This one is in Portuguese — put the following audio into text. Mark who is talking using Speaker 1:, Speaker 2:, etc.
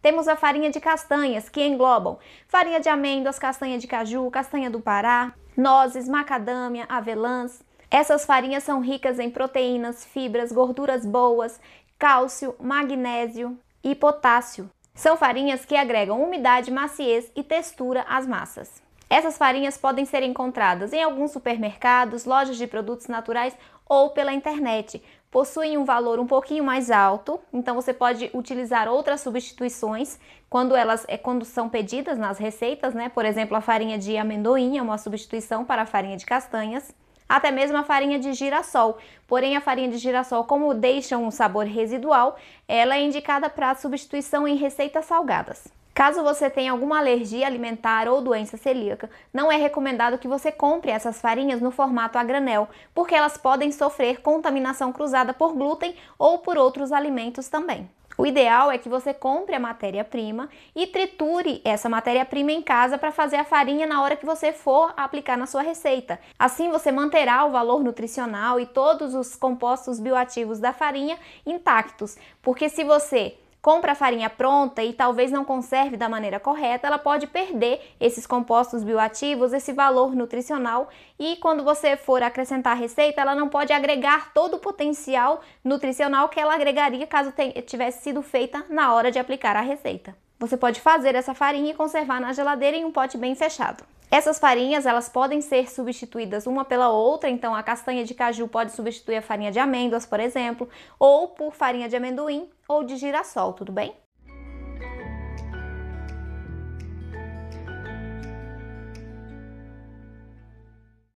Speaker 1: Temos a farinha de castanhas, que englobam farinha de amêndoas, castanha de caju, castanha do Pará, nozes, macadâmia, avelãs. Essas farinhas são ricas em proteínas, fibras, gorduras boas, cálcio, magnésio e potássio. São farinhas que agregam umidade, maciez e textura às massas. Essas farinhas podem ser encontradas em alguns supermercados, lojas de produtos naturais ou pela internet, possuem um valor um pouquinho mais alto, então você pode utilizar outras substituições quando elas é quando são pedidas nas receitas, né? Por exemplo, a farinha de amendoim é uma substituição para a farinha de castanhas, até mesmo a farinha de girassol. Porém, a farinha de girassol, como deixa um sabor residual, ela é indicada para substituição em receitas salgadas. Caso você tenha alguma alergia alimentar ou doença celíaca, não é recomendado que você compre essas farinhas no formato a granel, porque elas podem sofrer contaminação cruzada por glúten ou por outros alimentos também. O ideal é que você compre a matéria-prima e triture essa matéria-prima em casa para fazer a farinha na hora que você for aplicar na sua receita. Assim você manterá o valor nutricional e todos os compostos bioativos da farinha intactos, porque se você compra a farinha pronta e talvez não conserve da maneira correta, ela pode perder esses compostos bioativos, esse valor nutricional, e quando você for acrescentar a receita, ela não pode agregar todo o potencial nutricional que ela agregaria caso tivesse sido feita na hora de aplicar a receita. Você pode fazer essa farinha e conservar na geladeira em um pote bem fechado. Essas farinhas, elas podem ser substituídas uma pela outra, então a castanha de caju pode substituir a farinha de amêndoas, por exemplo, ou por farinha de amendoim ou de girassol, tudo bem?